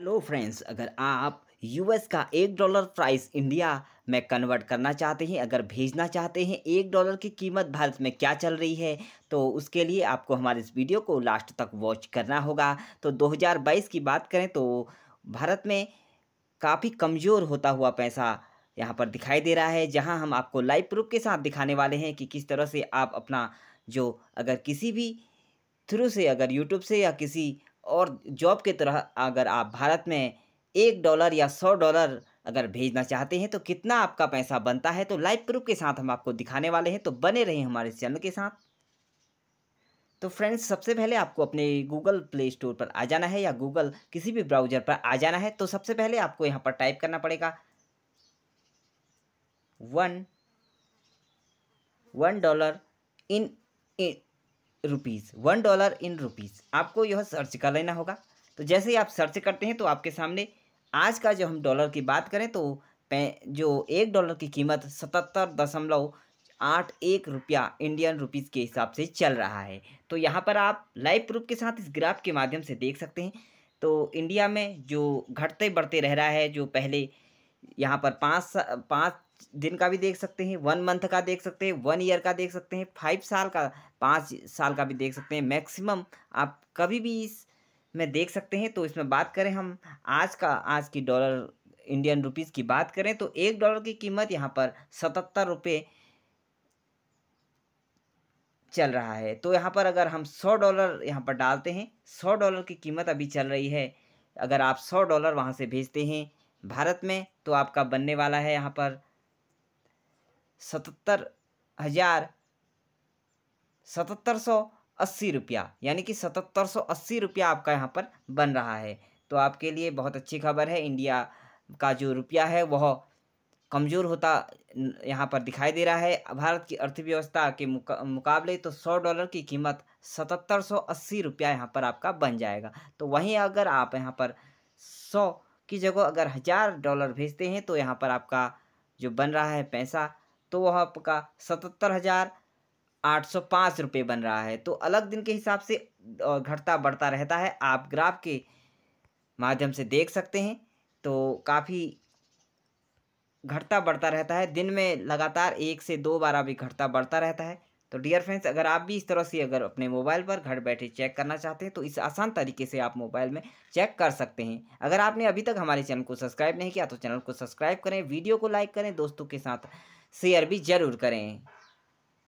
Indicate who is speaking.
Speaker 1: hello friends अगर आप US का एक डॉलर प्राइस इंडिया में कन्वर्ट करना चाहते हैं अगर भेजना चाहते हैं एक डॉलर की कीमत भारत में क्या चल रही है तो उसके लिए आपको हमारे इस वीडियो को लास्ट तक वॉच करना होगा तो 2022 की बात करें तो भारत में काफ़ी कमज़ोर होता हुआ पैसा यहाँ पर दिखाई दे रहा है जहाँ हम आपको लाइव प्रूफ के साथ दिखाने वाले हैं कि किस तरह से आप अपना जो अगर किसी भी थ्रू से अगर यूट्यूब से या किसी और जॉब के तरह अगर आप भारत में एक डॉलर या सौ डॉलर अगर भेजना चाहते हैं तो कितना आपका पैसा बनता है तो लाइव प्रूफ के साथ हम आपको दिखाने वाले हैं तो बने रहें हमारे चैनल के साथ तो फ्रेंड्स सबसे पहले आपको अपने गूगल प्ले स्टोर पर आ जाना है या गूगल किसी भी ब्राउज़र पर आ जाना है तो सबसे पहले आपको यहाँ पर टाइप करना पड़ेगा one one dollar in, in rupees one dollar in rupees आपको यह सर्च कर लेना होगा तो जैसे ही आप सर्च करते हैं तो आपके सामने आज का जो हम डॉलर की बात करें तो जो एक डॉलर की कीमत सतहत्तर दशमलव आठ एक रुपया इंडियन रुपीस के हिसाब से चल रहा है तो यहाँ पर आप लाइव प्रूफ के साथ इस ग्राफ के माध्यम से देख सकते हैं तो इंडिया में जो घटते बढ़ते रह रहा है जो पहले यहाँ पर पाँच पाँच दिन का भी देख सकते हैं वन मंथ का देख सकते हैं वन ईयर का देख सकते हैं फाइव साल का पाँच साल का भी देख सकते हैं मैक्सिमम आप कभी भी इस में देख सकते हैं तो इसमें बात करें हम आज का आज की डॉलर इंडियन रुपीज़ की बात करें तो एक डॉलर की कीमत यहाँ पर सतहत्तर रुपये चल रहा है तो यहाँ पर अगर हम सौ डॉलर यहाँ पर डालते हैं सौ डॉलर की कीमत अभी चल रही है अगर आप सौ डॉलर वहाँ से भेजते हैं भारत में तो आपका बनने वाला है यहाँ पर सतहत्तर हज़ार सतहत्तर सौ अस्सी रुपया यानी कि सतहत्तर सौ अस्सी रुपया आपका यहाँ पर बन रहा है तो आपके लिए बहुत अच्छी खबर है इंडिया का जो रुपया है वह कमज़ोर होता यहाँ पर दिखाई दे रहा है भारत की अर्थव्यवस्था के मुका, मुकाबले तो सौ डॉलर की कीमत सतहत्तर सौ अस्सी रुपया यहाँ पर आपका बन जाएगा तो वहीं अगर आप यहाँ पर सौ की जगह अगर हज़ार डॉलर भेजते हैं तो यहाँ पर आपका जो बन रहा है पैसा तो वह आपका सतहत्तर हज़ार आठ सौ पाँच रुपये बन रहा है तो अलग दिन के हिसाब से घटता बढ़ता रहता है आप ग्राफ के माध्यम से देख सकते हैं तो काफ़ी घटता बढ़ता रहता है दिन में लगातार एक से दो बार अभी घटता बढ़ता रहता है तो डियर फ्रेंड्स अगर आप भी इस तरह से अगर अपने मोबाइल पर घर बैठे चेक करना चाहते हैं तो इस आसान तरीके से आप मोबाइल में चेक कर सकते हैं अगर आपने अभी तक हमारे चैनल को सब्सक्राइब नहीं किया तो चैनल को सब्सक्राइब करें वीडियो को लाइक करें दोस्तों के साथ शेयर भी ज़रूर करें